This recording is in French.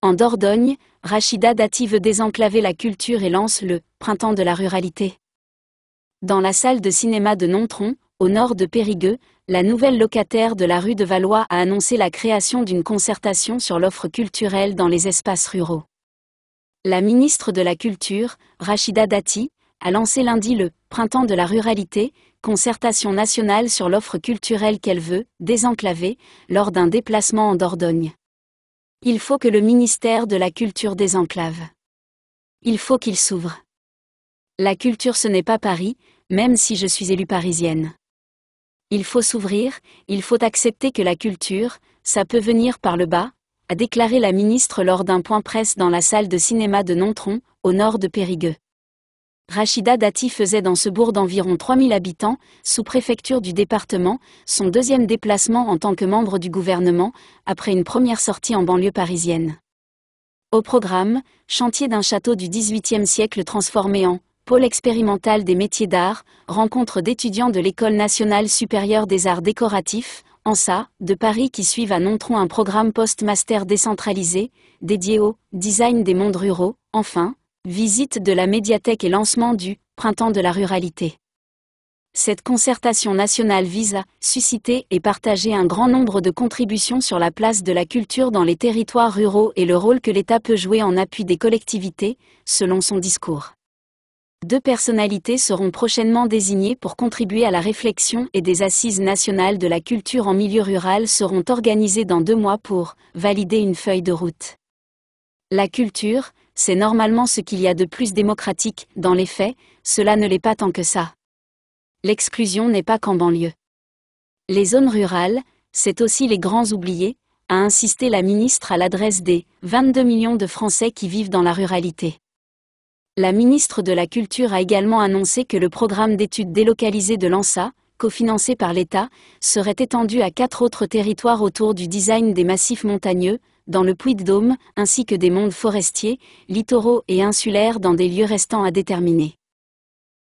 En Dordogne, Rachida Dati veut désenclaver la culture et lance le Printemps de la ruralité. Dans la salle de cinéma de Nontron, au nord de Périgueux, la nouvelle locataire de la rue de Valois a annoncé la création d'une concertation sur l'offre culturelle dans les espaces ruraux. La ministre de la Culture, Rachida Dati, a lancé lundi le Printemps de la ruralité, concertation nationale sur l'offre culturelle qu'elle veut désenclaver, lors d'un déplacement en Dordogne. Il faut que le ministère de la Culture désenclave. Il faut qu'il s'ouvre. La culture ce n'est pas Paris, même si je suis élue parisienne. Il faut s'ouvrir, il faut accepter que la culture, ça peut venir par le bas, a déclaré la ministre lors d'un point presse dans la salle de cinéma de Nontron, au nord de Périgueux. Rachida Dati faisait dans ce bourg d'environ 3000 habitants, sous-préfecture du département, son deuxième déplacement en tant que membre du gouvernement, après une première sortie en banlieue parisienne. Au programme, chantier d'un château du XVIIIe siècle transformé en pôle expérimental des métiers d'art, rencontre d'étudiants de l'École nationale supérieure des arts décoratifs, ANSA, de Paris qui suivent à Nontron un programme post-master décentralisé, dédié au design des mondes ruraux, enfin, visite de la médiathèque et lancement du Printemps de la ruralité. Cette concertation nationale vise à susciter et partager un grand nombre de contributions sur la place de la culture dans les territoires ruraux et le rôle que l'État peut jouer en appui des collectivités, selon son discours. Deux personnalités seront prochainement désignées pour contribuer à la réflexion et des assises nationales de la culture en milieu rural seront organisées dans deux mois pour valider une feuille de route. La culture, c'est normalement ce qu'il y a de plus démocratique, dans les faits, cela ne l'est pas tant que ça. L'exclusion n'est pas qu'en banlieue. Les zones rurales, c'est aussi les grands oubliés, a insisté la ministre à l'adresse des 22 millions de Français qui vivent dans la ruralité. La ministre de la Culture a également annoncé que le programme d'études délocalisées de l'ANSA, cofinancé par l'État, serait étendu à quatre autres territoires autour du design des massifs montagneux, dans le Puy-de-Dôme, ainsi que des mondes forestiers, littoraux et insulaires dans des lieux restants à déterminer.